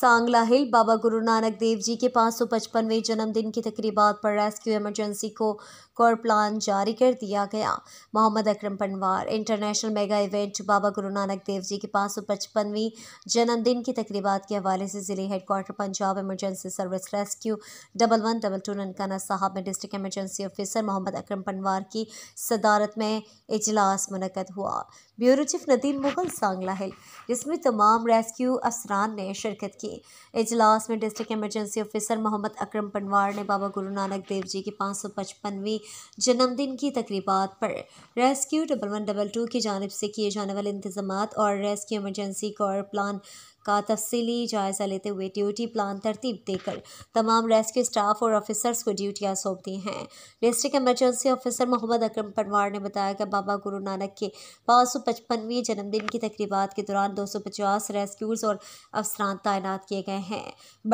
सांगला हिल बाबा गुरु नानक देव जी के पाँच सौ पचपनवें जन्मदिन की तकरीबा पर रेस्क्यू एमरजेंसी को कोर प्लान जारी कर दिया गया Mohammad Akram Panwar international mega event Baba Guru Nanak देव जी के पाँच सौ 555वीं जन्मदिन की तकरीबात के हवाले से ज़िले headquarter Punjab emergency service rescue double one double two Nankana Sahib में district emergency officer Mohammad Akram Panwar की सदारत में इजलास मनकद हुआ bureau chief Nadeel Mughal Sangla hill जिसमें तमाम रेस्क्यू अफसरान ने शिरकत की किए इजलास में district emergency officer Mohammad Akram Panwar ने बाबा गुरु नानक देव जी की पाँच सौ पचपनवीं जन्मदिन की तकरीबा पर rescue double one double two की जानब से किए जाने वाले इंतजाम और रेस्क्यू इमरजेंसी कॉर प्लान का तफसली जायज़ा लेते हुए ड्यूटी प्लान तरतीब देकर तमाम रेस्क्यू स्टाफ और ऑफिसर्स को ड्यूटियाँ सौंप दी हैं district emergency officer Mohammad Akram Parmar ने बताया कि बाबा गुरु नानक के पाँच सौ पचपनवीं जन्मदिन की तकरीबात के दौरान दो सौ पचास रेस्क्यूज़ और अफसरान तैनात किए गए हैं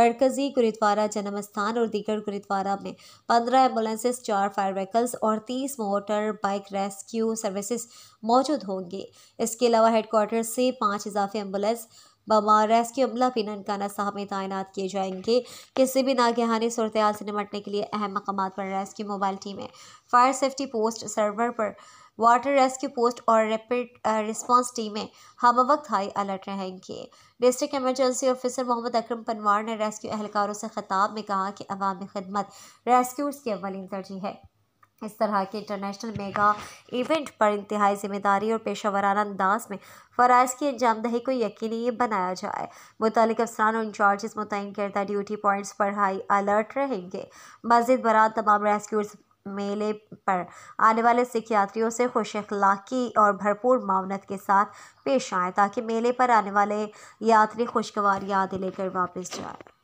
बरकजी गुरुद्वारा जन्म स्थान और दीगर गुरुद्वारा में पंद्रह एम्बुलेंसेस चार फायर व्हीकल्स और तीस मोटर बाइक रेस्क्यू सर्विसेज मौजूद होंगे इसके अलावा हेडकोर्टर से पाँच इजाफी एम्बुलेंस बमा रेस्क्यू अमला भी ननकाना साहब में तैनात किए जाएंगे किसी भी नागहानी सूरत से निपटने के लिए अहम मकाम पर रेस्क्यू मोबाइल टीमें फायर सेफ्टी पोस्ट सर्वर पर वाटर रेस्क्यू पोस्ट और रेपिड रिस्पांस टीमें हम वक्त हाई अलर्ट रहेंगी district emergency officer Mohammad Akram Panwar ने रेस्क्यू एहलकारों से खिताब में कहा कि अवामी खदमत रेस्क्यूर्स की अवलिन तरजीह है इस तरह के इंटरनेशनल मेगा इवेंट पर इंतहाई ज़िम्मेदारी और पेशावराना अंदाज में फ़रज़ की अंजामदही को यकीनी बनाया जाए मुतल अफसरान और इंचार्जेस मुतन करदा ड्यूटी पॉइंट्स पर हाई अलर्ट रहेंगे मस्जिद बरात तमाम रेस्क्यूर्स मेले पर आने वाले सिख यात्रियों से खुश अखलाकी और भरपूर मावनत के साथ पेश आएँ ताकि मेले पर आने वाले यात्री खुशगवार याद लेकर वापस जाए